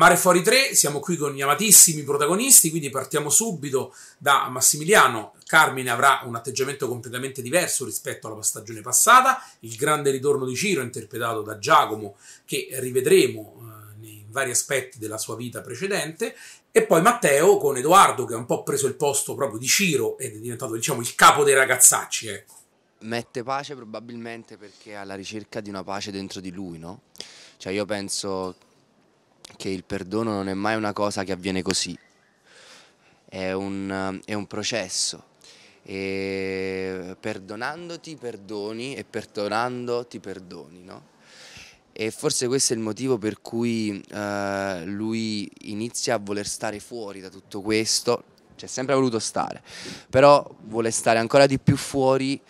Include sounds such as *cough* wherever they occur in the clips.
Mare Fuori 3, siamo qui con gli amatissimi protagonisti, quindi partiamo subito da Massimiliano. Carmine avrà un atteggiamento completamente diverso rispetto alla stagione passata, il grande ritorno di Ciro interpretato da Giacomo che rivedremo eh, in vari aspetti della sua vita precedente e poi Matteo con Edoardo che ha un po' preso il posto proprio di Ciro ed è diventato diciamo il capo dei ragazzacci, ecco. Mette pace probabilmente perché è alla ricerca di una pace dentro di lui, no? Cioè io penso che il perdono non è mai una cosa che avviene così, è un, è un processo e perdonandoti perdoni e perdonando ti perdoni, no? E forse questo è il motivo per cui eh, lui inizia a voler stare fuori da tutto questo, cioè sempre ha voluto stare, però vuole stare ancora di più fuori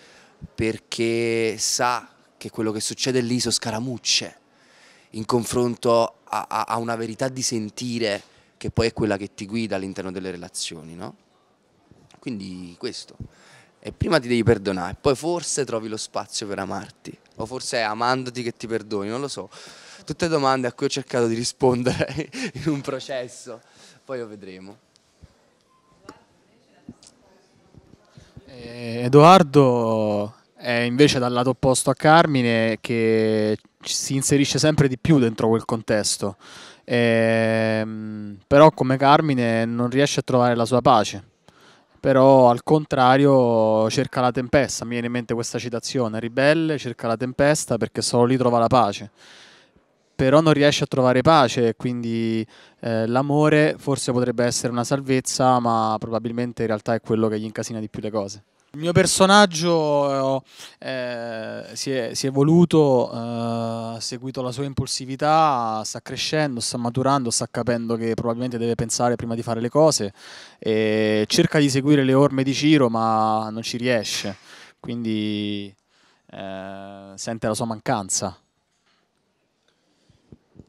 perché sa che quello che succede lì sono scaramucce, in confronto a, a, a una verità di sentire che poi è quella che ti guida all'interno delle relazioni, no? Quindi questo. E prima ti devi perdonare, poi forse trovi lo spazio per amarti, o forse è amandoti che ti perdoni, non lo so. Tutte domande a cui ho cercato di rispondere *laughs* in un processo, poi lo vedremo. Eh, Edoardo è invece dal lato opposto a Carmine che si inserisce sempre di più dentro quel contesto. Ehm, però come Carmine non riesce a trovare la sua pace. Però al contrario cerca la tempesta, mi viene in mente questa citazione, ribelle cerca la tempesta perché solo lì trova la pace. Però non riesce a trovare pace, quindi eh, l'amore forse potrebbe essere una salvezza, ma probabilmente in realtà è quello che gli incasina di più le cose. Il mio personaggio eh, eh, si, è, si, è, voluto, eh, ha eh, seguito la sua impulsività, sta crescendo, sta maturando, sta capendo che probabilmente deve pensare prima di fare le cose e cerca di seguire le orme di Ciro ma non ci riesce, quindi eh, sente la sua mancanza.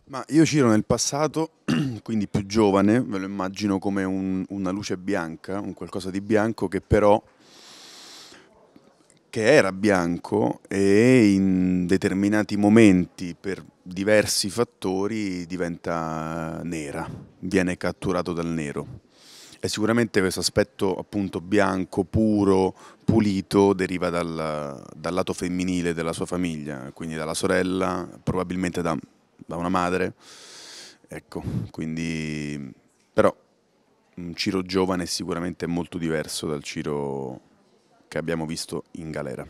Ma io Ciro nel passato, *clears throat* quindi più giovane, ve lo immagino come un, una luce bianca, un qualcosa di bianco che però che era bianco e in determinati momenti per diversi fattori diventa nera, viene catturato dal nero. E sicuramente questo aspetto appunto bianco, puro, pulito deriva dal, dal lato femminile della sua famiglia, quindi dalla sorella, probabilmente da, da una madre. Ecco, quindi però un Ciro giovane è sicuramente molto diverso dal Ciro che abbiamo visto in galera.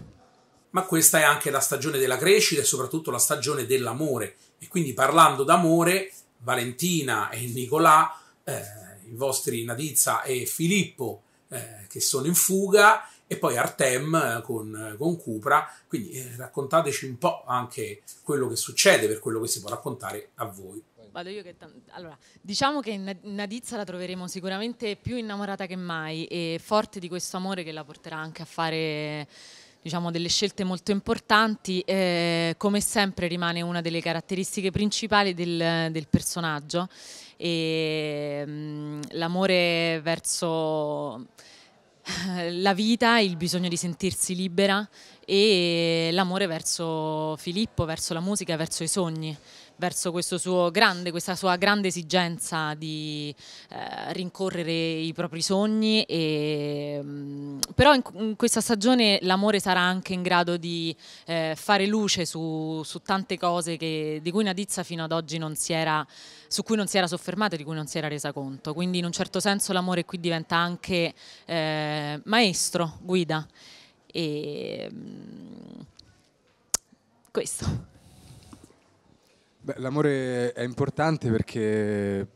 Ma questa è anche la stagione della crescita e soprattutto la stagione dell'amore. E quindi parlando d'amore, Valentina e Nicolà, eh, i vostri Nadizza e Filippo eh, che sono in fuga e poi Artem eh, con, eh, con Cupra. Quindi eh, raccontateci un po' anche quello che succede per quello che si può raccontare a voi. Vado io che allora, diciamo che Nadizza la troveremo sicuramente più innamorata che mai e forte di questo amore che la porterà anche a fare diciamo, delle scelte molto importanti, eh, come sempre rimane una delle caratteristiche principali del, del personaggio, mm, l'amore verso eh, la vita, il bisogno di sentirsi libera e l'amore verso Filippo, verso la musica, verso i sogni, verso grande, questa sua grande esigenza di eh, rincorrere i propri sogni. E, mh, mm, però in, in, questa stagione l'amore sarà anche in grado di eh, fare luce su, su tante cose che, di cui Nadizza fino ad oggi non si era, su cui non si era soffermata e di cui non si era resa conto. Quindi in un certo senso l'amore qui diventa anche eh, maestro, guida. E, mh, mm, questo l'amore è importante perché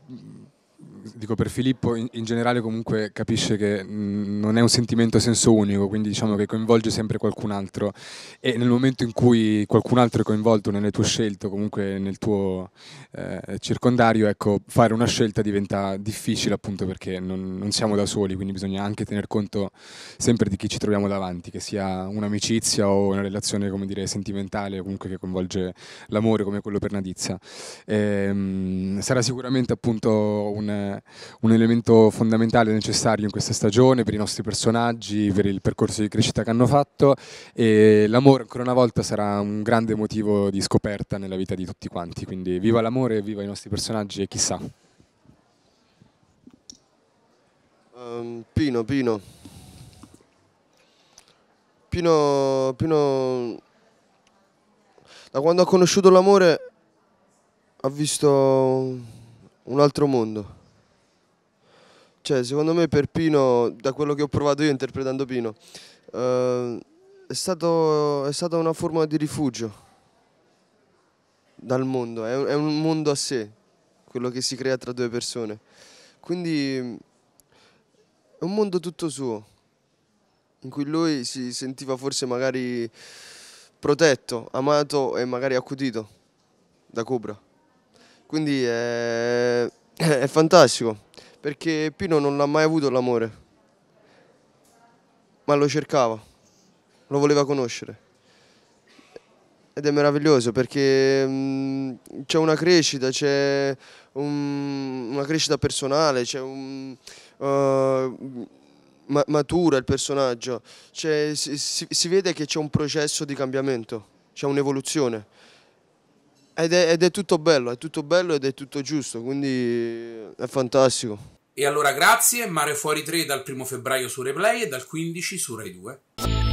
dico per Filippo in, in, generale comunque capisce che mm, non è un sentimento a senso unico, quindi diciamo che coinvolge sempre qualcun altro e nel momento in cui qualcun altro è coinvolto nelle tue scelte, comunque nel tuo eh, circondario, ecco, fare una scelta diventa difficile appunto perché non, non siamo da soli, quindi bisogna anche tener conto sempre di chi ci troviamo davanti, che sia un'amicizia o una relazione come dire sentimentale, comunque che coinvolge l'amore come quello per Nadizia. E, ehm, mh, sarà sicuramente appunto un eh, un, elemento fondamentale e necessario in questa stagione per i nostri personaggi, per il percorso di crescita che hanno fatto e l'amore ancora una volta sarà un grande motivo di scoperta nella vita di tutti quanti, quindi viva l'amore, viva i nostri personaggi e chissà. Um, Pino, Pino. Pino, Pino, da quando ha conosciuto l'amore ha visto un altro mondo. Cioè, secondo me per Pino, da quello che ho provato io interpretando Pino, eh, è, stato, è, stata una forma di rifugio dal mondo, è, è un mondo a sé, quello che si crea tra due persone. Quindi è un mondo tutto suo, in cui lui si sentiva forse magari protetto, amato e magari accudito da Cobra. Quindi è, è fantastico, perché Pino non ha mai avuto l'amore, ma lo cercava, lo voleva conoscere. Ed è meraviglioso perché mm, c'è una crescita, c'è un, una crescita personale, c'è un... Uh, matura il personaggio, cioè, si, si, si, vede che c'è un processo di cambiamento, c'è un'evoluzione ed, ed è tutto bello, è tutto bello ed è tutto giusto, quindi è fantastico. E allora grazie, Mare Fuori 3 dal 1 febbraio su Replay e dal 15 su Rai 2.